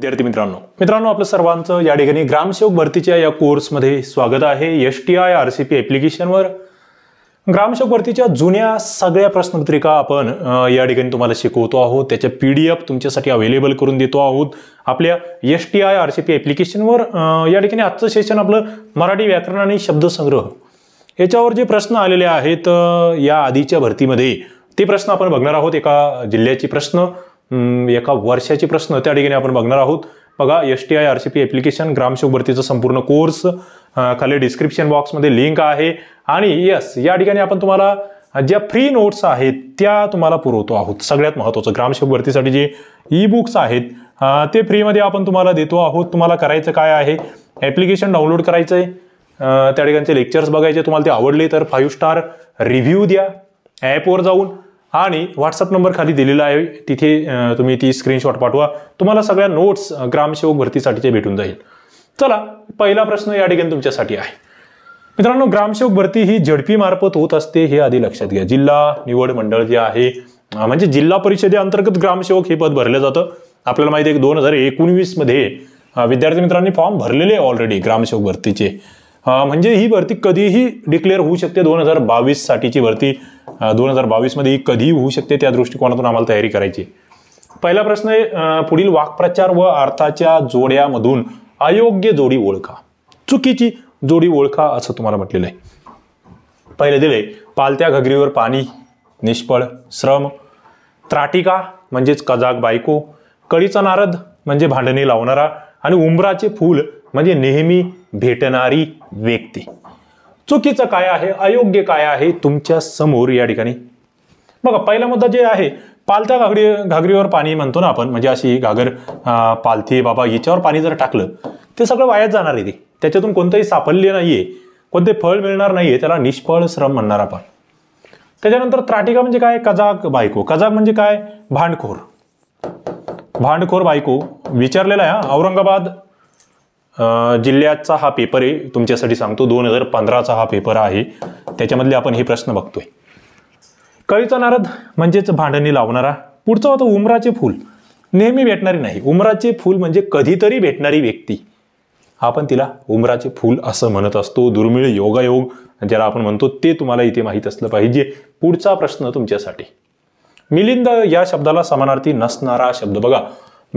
विद्यार्थी मित्रांनो मित्रांनो आपलं सर्वांचं या ठिकाणी ग्रामसेवक भरतीच्या या कोर्समध्ये स्वागत आहे S T I R C P ॲप्लिकेशनवर ग्रामसेवक भरतीच्या जुन्या सगळ्या प्रश्नपत्रिका आपण या ठिकाणी तुम्हाला शिकवतो आहोत त्याच्या पी डी एफ तुमच्यासाठी अवेलेबल करून देतो आहोत आपल्या S T I R C P ॲप्लिकेशनवर या ठिकाणी आजचं सेशन आपलं मराठी व्याकरण आणि शब्दसंग्रह याच्यावर जे प्रश्न आलेले आहेत या आधीच्या भरतीमध्ये ते प्रश्न आपण बघणार आहोत एका जिल्ह्याचे प्रश्न एका वर्षाचे प्रश्न त्या ठिकाणी आपण बघणार आहोत बघा S T I R C P application ग्रामसेवक भरतीचा संपूर्ण कोर्स खाली डिस्क्रिप्शन बॉक्समध्ये लिंक आहे आणि यस या ठिकाणी आपण तुम्हाला ज्या फ्री नोट्स आहेत त्या तुम्हाला पुरवतो आहोत सगळ्यात महत्त्वाचं ग्रामसेवक भरतीसाठी जे ई बुक्स आहेत ते फ्रीमध्ये आपण तुम्हाला देतो आहोत तुम्हाला करायचं काय आहे ॲप्लिकेशन डाउनलोड करायचं आहे त्या ठिकाणचे लेक्चर्स बघायचे तुम्हाला ते आवडले तर फाईव्ह स्टार रिव्ह्यू द्या ॲपवर जाऊन आणि व्हॉट्सअप नंबर खाली दिलेला आहे तिथे तुम्ही ती स्क्रीनशॉट पाठवा तुम्हाला सगळ्या नोट्स ग्रामसेवक भरतीसाठीचे भेटून जाईल चला पहिला प्रश्न या ठिकाणी तुमच्यासाठी आहे मित्रांनो ग्रामसेवक भरती ही झडपी मार्फत होत असते हे आधी लक्षात घ्या जिल्हा निवड मंडळ जे आहे म्हणजे जिल्हा परिषदेअंतर्गत ग्रामसेवक हे पद भरलं जातं आपल्याला माहिती आहे दोन हजार मध्ये विद्यार्थी मित्रांनी फॉर्म भरलेले ऑलरेडी ग्रामसेवक भरतीचे म्हणजे ही भरती कधीही डिक्लेअर होऊ शकते दोन हजार बावीस साठीची भरती दोन हजार बावीसमध्ये ही कधीही होऊ शकते त्या दृष्टिकोनातून आम्हाला तयारी करायची पहिला प्रश्न आहे पुढील वाक्प्रचार व अर्थाच्या जोड्यामधून अयोग्य जोडी ओळखा चुकीची जोडी ओळखा असं तुम्हाला म्हटलेलं आहे पहिले दिले पालत्या घगरीवर पाणी निष्फळ श्रम त्राटिका म्हणजेच कजाक बायको कळीचा नारद म्हणजे भांडणी लावणारा आणि उंबराचे फूल म्हणजे नेहमी भेटणारी व्यक्ती चुकीचं काय आहे अयोग्य काय आहे तुमच्या समोर या ठिकाणी बघा पहिला मुद्दा जे आहे पालथ्या घागरी घागरीवर पाणी म्हणतो ना आपण म्हणजे अशी घागर पालथी बाबा याच्यावर पाणी जर टाकलं ते सगळं वायात जाणार आहे ते त्याच्यातून कोणतंही साफल्य नाहीये कोणते फळ मिळणार नाहीये त्याला निष्फळ श्रम म्हणणार आपण त्याच्यानंतर त्राटिका म्हणजे काय कजाक बायको कजाक म्हणजे काय भांडखोर भांडखोर बायको विचारलेला आहे औरंगाबाद जिल्ह्याचा हा पेपर आहे तुमच्यासाठी सांगतो दोन हजार पंधराचा हा पेपर आहे त्याच्यामधले आपण हे प्रश्न बघतोय कळीचा नारद म्हणजेच भांडणी लावणारा पुढचा होतं उमराचे फूल नेहमी भेटणारी नाही उमराचे फूल म्हणजे कधीतरी भेटणारी व्यक्ती आपण तिला उमराचे फूल असं म्हणत असतो दुर्मिळ योगायोग ज्याला आपण म्हणतो ते तुम्हाला इथे माहीत असलं पाहिजे पुढचा प्रश्न तुमच्यासाठी मिलिंद या शब्दाला समानार्थी नसणारा शब्द बघा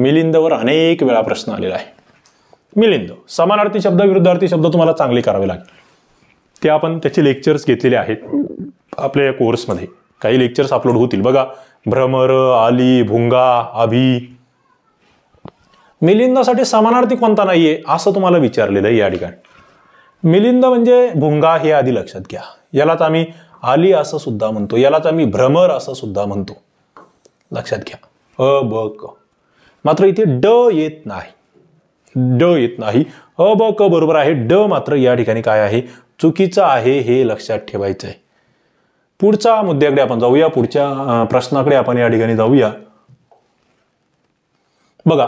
मिलिंदवर अनेक वेळा प्रश्न आलेला आहे मिलिंद समानार्थी शब्द विरुद्धार्थी शब्द तुम्हाला चांगले करावे लागेल ते आपण त्याचे लेक्चर्स घेतलेले आहेत आपल्या या कोर्समध्ये काही लेक्चर्स अपलोड होतील बघा भ्रमर आली भुंगा अभि मिलिंदासाठी समानार्थी कोणता नाहीये असं तुम्हाला विचारलेलं आहे या ठिकाणी मिलिंद म्हणजे भुंगा हे आधी लक्षात घ्या यालाच आम्ही आली असं सुद्धा म्हणतो यालाच आम्ही भ्रमर असं सुद्धा म्हणतो लक्षात घ्या अ ब क मात्र इथे ड येत नाही ड येत नाही अ ब क बरोबर आहे ड मात्र या ठिकाणी काय आहे चुकीचं आहे हे लक्षात ठेवायचं आहे पुढचा मुद्द्याकडे आपण जाऊया पुढच्या प्रश्नाकडे आपण या ठिकाणी जाऊया बघा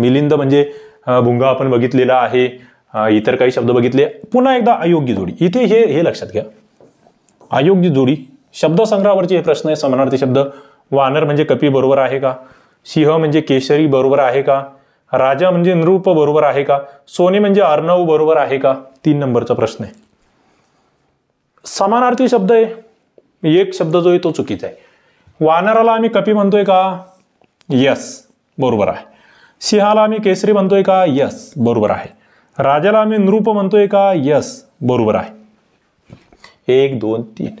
मिलिंद म्हणजे भुंगा आपण बघितलेला आहे इतर काही शब्द बघितले पुन्हा एकदा अयोग्य जोडी इथे हे हे लक्षात घ्या अयोग्य जोडी शब्दसंग्रहावरचे हे प्रश्न आहे समानार्थी शब्द वानर म्हणजे कपी बरोबर आहे का सिंह म्हणजे केशरी बरोबर आहे का राजा म्हणजे नृप बरोबर आहे का सोने म्हणजे अर्णव बरोबर आहे का तीन नंबरचा प्रश्न आहे समानार्थी शब्द आहे एक शब्द जो आहे तो चुकीचा आहे वानराला आम्ही कपी म्हणतोय का यस बरोबर आहे सिंहाला आम्ही केसरी म्हणतोय का यस बरोबर आहे राजाला आम्ही नृप म्हणतोय का यस बरोबर आहे एक दोन तीन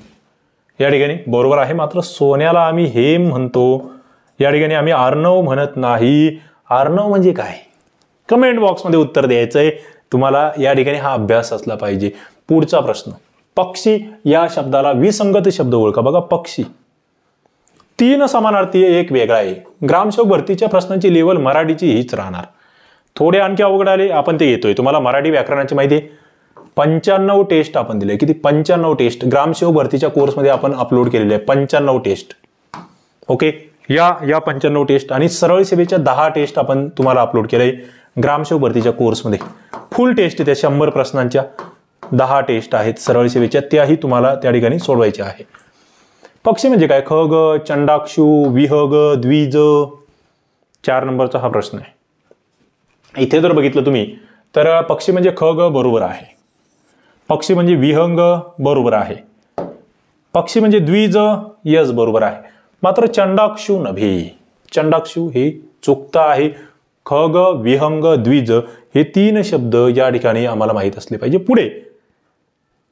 या ठिकाणी बरोबर आहे मात्र सोन्याला आम्ही हेम म्हणतो या ठिकाणी आम्ही अर्णव म्हणत नाही आर्नव म्हणजे काय कमेंट बॉक्समध्ये उत्तर द्यायचं आहे तुम्हाला या ठिकाणी हा अभ्यास असला पाहिजे पुढचा प्रश्न पक्षी या शब्दाला विसंगत शब्द ओळखा बघा पक्षी तीन समानार्थी एक वेगळा आहे ग्रामसेवक भरतीच्या प्रश्नांची लेवल मराठीची हीच राहणार थोडे आणखी अवघड आले आपण ते येतोय तुम्हाला मराठी व्याकरणाची माहिती पंच्याण्णव टेस्ट आपण दिले किती पंच्याण्णव टेस्ट ग्रामसेवक भरतीच्या कोर्समध्ये आपण अपलोड केलेले आहे पंच्याण्णव टेस्ट ओके या या पंच्याण्णव टेस्ट आणि सरळ सेवेच्या दहा टेस्ट आपण तुम्हाला अपलोड केले आहे ग्रामसेव भरतीच्या कोर्समध्ये फुल टेस्ट त्या शंभर प्रश्नांच्या दहा टेस्ट आहेत सरळ सेवेच्या त्याही तुम्हाला त्या ठिकाणी सोडवायच्या आहे पक्षी म्हणजे काय खग चंडाक्षू विहग द्विज चार नंबरचा हा प्रश्न आहे इथे जर बघितलं तुम्ही तर पक्षी म्हणजे खग बरोबर आहे पक्षी म्हणजे विहंग बरोबर आहे पक्षी म्हणजे द्विज यस बरोबर आहे मात्र चंडाक्षू नव्हे चंडाक्षू हे चुकता आहे खग विहंग द्विज हे तीन शब्द या ठिकाणी आम्हाला माहीत असले पाहिजे पुढे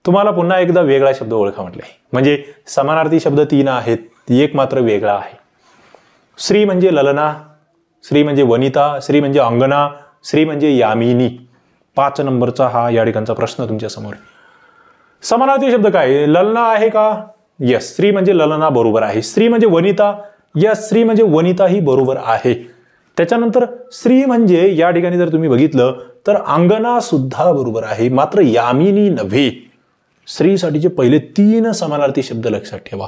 तुम्हाला पुन्हा एकदा वेगळा शब्द ओळखा म्हटले म्हणजे समानार्थी शब्द तीन आहेत एक मात्र वेगळा आहे श्री म्हणजे ललना श्री म्हणजे वनिता श्री म्हणजे अंगना श्री म्हणजे यामिनी पाच नंबरचा हा या ठिकाणचा प्रश्न तुमच्या समोर समानार्थी शब्द काय ललना आहे का यस स्त्री म्हणजे ललना बरोबर आहे स्त्री म्हणजे वनिता यस स्त्री म्हणजे वनिता ही बरोबर आहे त्याच्यानंतर स्त्री म्हणजे या ठिकाणी जर तुम्ही बघितलं तर अंगना सुद्धा बरोबर आहे मात्र यामिनी नव्हे स्त्रीसाठीचे पहिले तीन समानार्थी शब्द लक्षात ठेवा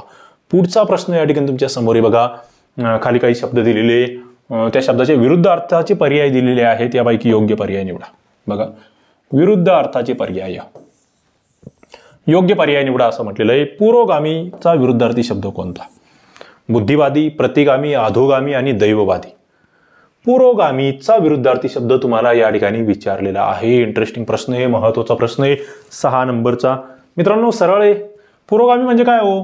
पुढचा प्रश्न या ठिकाणी तुमच्या समोर आहे बघा खाली काही शब्द दिलेले त्या शब्दाचे विरुद्ध अर्थाचे पर्याय दिलेले आहेत यापैकी योग्य पर्याय निवडा बघा विरुद्ध अर्थाचे पर्याय योग्य पर्याय निवडा असं म्हटलेलं आहे पुरोगामीचा विरुद्धार्थी शब्द कोणता बुद्धिवादी प्रतिगामी अधोगामी आणि दैववादी पुरोगामीचा विरुद्धार्थी शब्द तुम्हाला या ठिकाणी विचारलेला आहे इंटरेस्टिंग प्रश्न आहे महत्वाचा प्रश्न आहे सहा नंबरचा मित्रांनो सरळ आहे पुरोगामी म्हणजे काय हो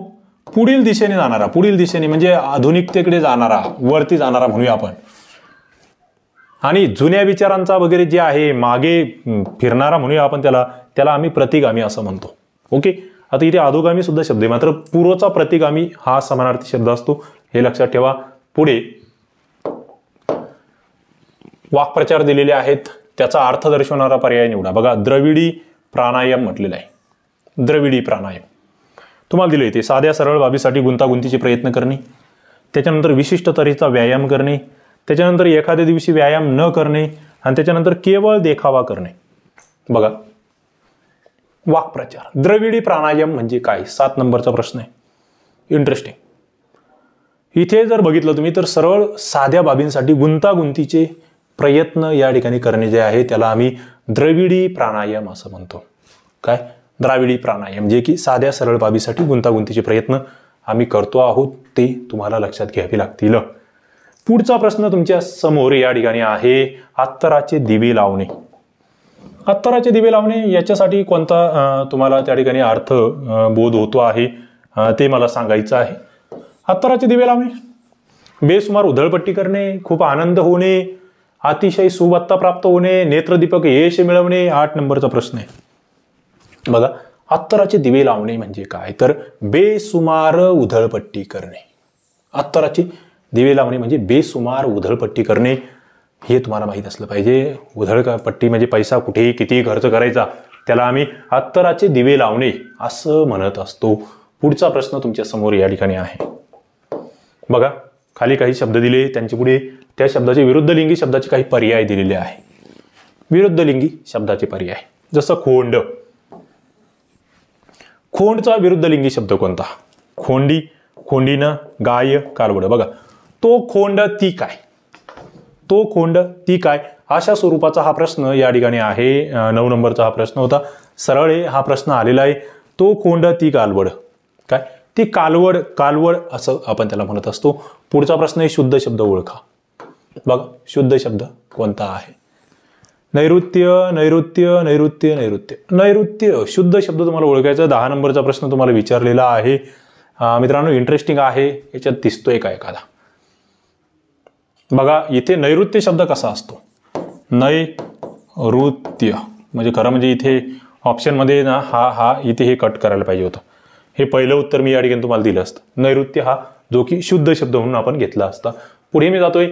पुढील दिशेने जाणारा पुढील दिशेने म्हणजे आधुनिकतेकडे जाणारा वरती जाणारा म्हणूया आपण आणि जुन्या विचारांचा वगैरे जे आहे मागे फिरणारा म्हणूया आपण त्याला त्याला आम्ही प्रतिगामी असं म्हणतो ओके आता इथे अधोगामी सुद्धा शब्द आहे मात्र पूर्वचा प्रतिगामी हा समानार्थी शब्द असतो हे लक्षात ठेवा पुढे वाक्प्रचार दिलेले आहेत त्याचा अर्थ दर्शवणारा पर्याय निवडा बघा द्रविडी प्राणायाम म्हटलेला आहे द्रविडी प्राणायाम तुम्हाला दिले ते साध्या सरळ बाबीसाठी गुंतागुंतीचे प्रयत्न करणे त्याच्यानंतर विशिष्ट तऱ्हेचा व्यायाम करणे त्याच्यानंतर एखाद्या दिवशी व्यायाम न करणे आणि त्याच्यानंतर केवळ देखावा करणे बघा वाक्प्रचार द्रविडी प्राणायाम म्हणजे काय सात नंबरचा प्रश्न आहे इंटरेस्टिंग इथे जर बघितलं तुम्ही तर सरळ साध्या बाबींसाठी गुंतागुंतीचे प्रयत्न या ठिकाणी करणे जे आहे त्याला आम्ही द्रविडी प्राणायाम असं म्हणतो काय द्राविडी प्राणायाम जे की साध्या सरळ बाबीसाठी गुंतागुंतीचे प्रयत्न आम्ही करतो आहोत ते तुम्हाला लक्षात घ्यावे लागतील पुढचा प्रश्न तुमच्या समोर या ठिकाणी आहे अत्तराचे दिवे लावणे अत्तराचे दिवे लावणे याच्यासाठी कोणता तुम्हाला त्या ठिकाणी अर्थ बोध होतो आहे ते मला सांगायचं आहे अत्तराचे दिवे लावणे बेसुमार उधळपट्टी करणे खूप आनंद होणे अतिशय सुबत्ता प्राप्त होणे नेत्रदीपक यश मिळवणे आठ नंबरचा प्रश्न आहे बघा अत्तराचे दिवे लावणे म्हणजे काय तर बेसुमार उधळपट्टी करणे अत्तराचे दिवे लावणे म्हणजे बेसुमार उधळपट्टी करणे हे तुम्हाला माहीत असलं पाहिजे उधळ का पट्टी म्हणजे पैसा कुठेही किती खर्च करायचा त्याला आम्ही अत्तराचे दिवे लावणे असं म्हणत असतो पुढचा प्रश्न तुमच्या समोर या ठिकाणी आहे बघा खाली काही शब्द दिले त्यांच्या पुढे त्या शब्दाचे विरुद्ध लिंगी शब्दाचे काही पर्याय दिलेले आहे लिंगी शब्दाचे पर्याय जसं खोंड खोंडचा विरुद्ध लिंगी शब्द कोणता खोंडी खोंडीनं गाय कारवड बघा तो खोंड ती काय तो कोंड ती काय अशा स्वरूपाचा हा प्रश्न या ठिकाणी आहे नऊ नंबरचा हा प्रश्न होता सरळ आहे हा प्रश्न आलेला आहे तो कोंड ती कालवड काय ती कालवड कालवड असं आपण त्याला म्हणत असतो पुढचा प्रश्न आहे शुद्ध शब्द ओळखा बघा शुद्ध शब्द कोणता आहे नैऋत्य नैऋत्य नैऋत्य नैऋत्य नैऋत्य शुद्ध शब्द तुम्हाला ओळखायचा दहा नंबरचा प्रश्न तुम्हाला विचारलेला आहे मित्रांनो इंटरेस्टिंग आहे याच्यात दिसतोय का एखादा बघा इथे नैऋत्य शब्द कसा असतो नैऋत्य म्हणजे खरं म्हणजे इथे ऑप्शनमध्ये ना हा हा इथे हे कट करायला पाहिजे होतं हे पहिलं उत्तर मी या ठिकाणी तुम्हाला दिलं असतं नैऋत्य हा जो की शुद्ध शब्द म्हणून आपण घेतला असता पुढे मी जातोय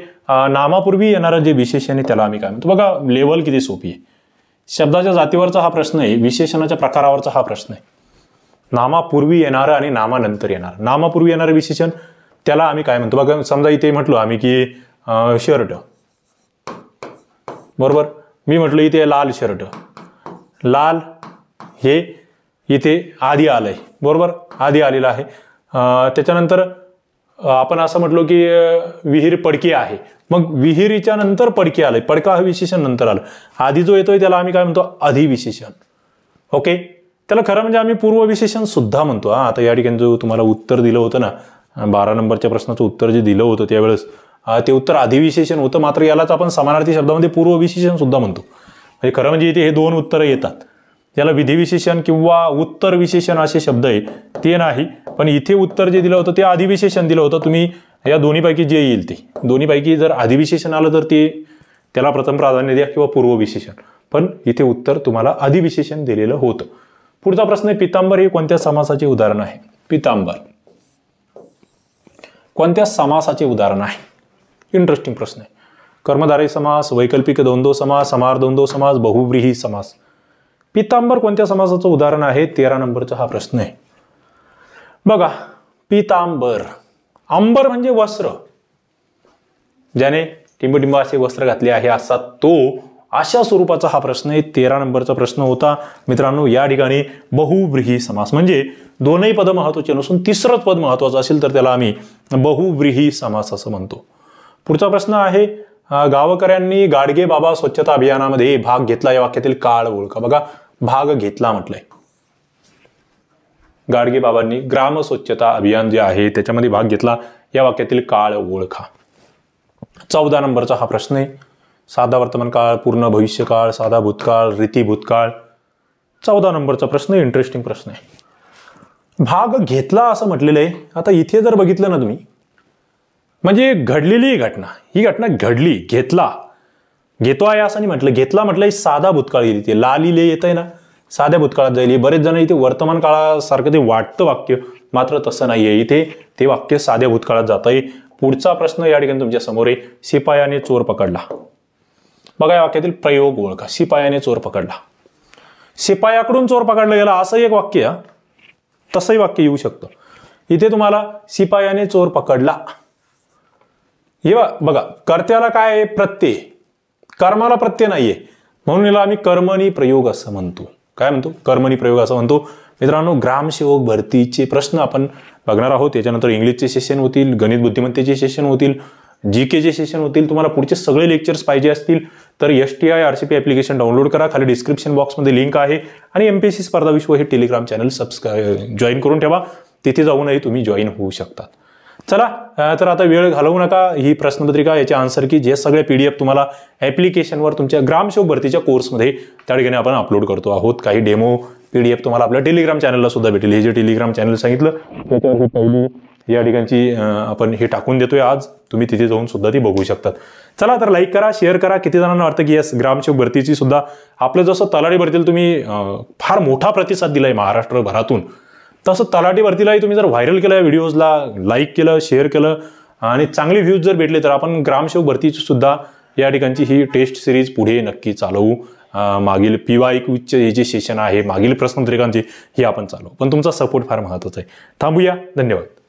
नामापूर्वी येणारं जे विशेषण आहे त्याला आम्ही काय म्हणतो बघा लेवल किती सोपी आहे शब्दाच्या जातीवरचा हा प्रश्न आहे विशेषणाच्या प्रकारावरचा हा प्रश्न आहे नामापूर्वी येणारं आणि नामानंतर येणार नामापूर्वी येणारं विशेषण त्याला आम्ही काय म्हणतो बघा समजा इथे म्हटलो आम्ही की शर्ट बरोबर मी म्हटलं इथे लाल शर्ट लाल हे इथे आधी आलंय बरोबर आधी आलेलं आहे त्याच्यानंतर आपण असं म्हटलो की विहीर पडकी आहे मग विहिरीच्या नंतर पडकी आलंय पडका हा विशेषण नंतर आलं आधी जो येतोय त्याला आम्ही काय म्हणतो आधी विशेषण ओके त्याला खरं म्हणजे आम्ही पूर्वविशेषण सुद्धा म्हणतो हा आता या ठिकाणी जो तुम्हाला उत्तर दिलं होतं ना बारा नंबरच्या प्रश्नाचं उत्तर जे दिलं होतं त्यावेळेस ते उत्तर अधिविशेषण होतं मात्र यालाच आपण समानार्थी शब्दामध्ये पूर्वविशेषण सुद्धा म्हणतो म्हणजे खरं म्हणजे इथे हे दोन उत्तरं येतात याला विधिविशेषण किंवा उत्तर विशेषण असे शब्द आहेत ते नाही पण इथे उत्तर जे दिलं होतं ते अधिविशेषण दिलं होतं तुम्ही या दोन्हीपैकी जे येईल ते दोन्हीपैकी जर अधिविशेषण आलं तर ते त्याला प्रथम प्राधान्य द्या किंवा पूर्वविशेषण पण इथे उत्तर तुम्हाला अधिविशेषण दिलेलं होतं पुढचा प्रश्न आहे पितांबर हे कोणत्या समासाचे उदाहरण आहे पितांबर कोणत्या समासाचे उदाहरण आहे इंटरेस्टिंग प्रश्न आहे कर्मधारय समास वैकल्पिक द्वंद्व समास समार द्वंद्व समास बहुव्रीही समास पितांबर कोणत्या समासाचं उदाहरण आहे तेरा नंबरचा हा प्रश्न आहे बघा पितांबर आंबर म्हणजे वस्त्र ज्याने टिंबटिंब असे वस्त्र घातले आहे असा तो अशा स्वरूपाचा हा प्रश्न आहे तेरा नंबरचा प्रश्न होता मित्रांनो या ठिकाणी बहुव्रीही समास म्हणजे दोनही पद महत्वाचे नसून तिसरंच पद महत्वाचं असेल तर त्याला आम्ही बहुव्रीही समास असं म्हणतो पुढचा प्रश्न आहे गावकऱ्यांनी गाडगे बाबा स्वच्छता अभियानामध्ये भाग घेतला या वाक्यातील काळ ओळखा बघा भाग घेतला म्हटलंय गाडगे बाबांनी ग्राम स्वच्छता अभियान जे आहे त्याच्यामध्ये भाग घेतला या वाक्यातील काळ ओळखा चौदा नंबरचा हा प्रश्न आहे साधा वर्तमान काळ पूर्ण भविष्यकाळ साधा भूतकाळ रीती भूतकाळ चौदा नंबरचा प्रश्न इंटरेस्टिंग प्रश्न आहे भाग घेतला असं म्हटलेलं आहे आता इथे जर बघितलं ना तुम्ही म्हणजे घडलेली ही घटना ही घटना घडली घेतला घेतो आहे असं नाही म्हटलं घेतला म्हटलं साधा भूतकाळ येईल ते ला ले येत आहे ना साध्या भूतकाळात जाईल बरेच जण इथे वर्तमान काळासारखं ते वाटतं वाक्य मात्र तसं नाही आहे इथे ते वाक्य साध्या भूतकाळात जात आहे पुढचा प्रश्न या ठिकाणी तुमच्या समोर आहे शिपायाने चोर पकडला बघा या वाक्यातील प्रयोग ओळखा शिपायाने चोर पकडला शिपायाकडून चोर पकडला गेला असं एक वाक्य तसंही वाक्य येऊ शकतं इथे तुम्हाला शिपायाने चोर पकडला हे बघा कर्त्याला काय आहे प्रत्यय कर्माला प्रत्यय नाहीये म्हणून याला आम्ही कर्मनी प्रयोग असं म्हणतो काय म्हणतो कर्मनी प्रयोग असं म्हणतो मित्रांनो ग्रामसेवक भरतीचे प्रश्न आपण बघणार आहोत त्याच्यानंतर इंग्लिशचे सेशन होतील गणित बुद्धिमत्तेचे सेशन होतील जी केचे सेशन होतील तुम्हाला पुढचे सगळे लेक्चर्स पाहिजे असतील तर S T I R C P application download करा खाली डिस्क्रिप्शन बॉक्समध्ये लिंक आहे आणि एम पी एस सी स्पर्धा विश्व हे टेलिग्राम चॅनल सबस्क्राईब जॉईन करून ठेवा तिथे जाऊनही तुम्ही जॉईन होऊ शकतात चला तर आता वेळ घालवू नका ही प्रश्नपत्रिका याचे आन्सर की जे सगळे पी डी एफ तुम्हाला ऍप्लिकेशनवर तुमच्या ग्रामसेवक भरतीच्या कोर्समध्ये त्या ठिकाणी आपण अपलोड करतो आहोत काही डेमो पी डी एफ तुम्हाला आपल्या टेलिग्राम चॅनलला सुद्धा भेटेल हे जे टेलिग्राम चॅनल सांगितलं त्याच्यावर पहिली या ठिकाणची आपण हे टाकून देतोय आज तुम्ही तिथे जाऊन सुद्धा ती बघू शकतात चला तर लाईक करा शेअर करा किती जणांना वाटतं की यस ग्रामसेवक भरतीची सुद्धा आपलं जसं तलाडी भरतील तुम्ही फार मोठा प्रतिसाद दिलाय महाराष्ट्रभरातून तसं तलाठी भरतीलाही तुम्ही जर व्हायरल केलं व्हिडिओजला लाईक केलं शेअर केलं आणि चांगले व्ह्यूज जर भेटले तर आपण ग्रामसेवक भरतीची सुद्धा या ठिकाणची ही टेस्ट सिरीज पुढे नक्की चालवू मागील पी वाय हे जे सेशन आहे मागील प्रश्नपत्रिकांचे हे आपण चालवू पण तुमचा सपोर्ट फार महत्त्वाचा आहे थांबूया धन्यवाद